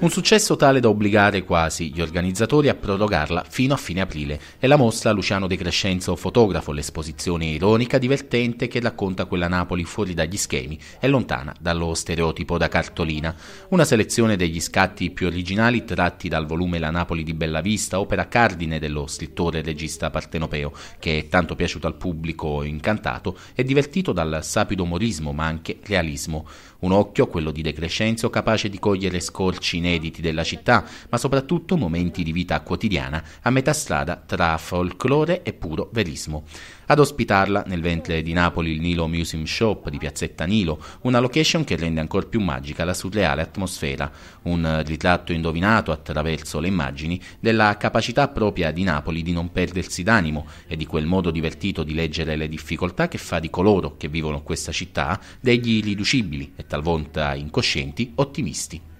Un successo tale da obbligare quasi gli organizzatori a prorogarla fino a fine aprile. È la mostra Luciano De Crescenzo Fotografo, l'esposizione ironica, divertente che racconta quella Napoli fuori dagli schemi e lontana dallo stereotipo da cartolina. Una selezione degli scatti più originali tratti dal volume La Napoli di Bellavista, opera cardine dello scrittore e regista partenopeo, che è tanto piaciuto al pubblico incantato e divertito dal sapido umorismo ma anche realismo. Un occhio, quello di De Crescenzo, capace di cogliere scorci neri inediti della città, ma soprattutto momenti di vita quotidiana a metà strada tra folklore e puro verismo. Ad ospitarla nel ventre di Napoli il Nilo Museum Shop di Piazzetta Nilo, una location che rende ancora più magica la surreale atmosfera, un ritratto indovinato attraverso le immagini della capacità propria di Napoli di non perdersi d'animo e di quel modo divertito di leggere le difficoltà che fa di coloro che vivono questa città degli irriducibili e talvolta incoscienti ottimisti.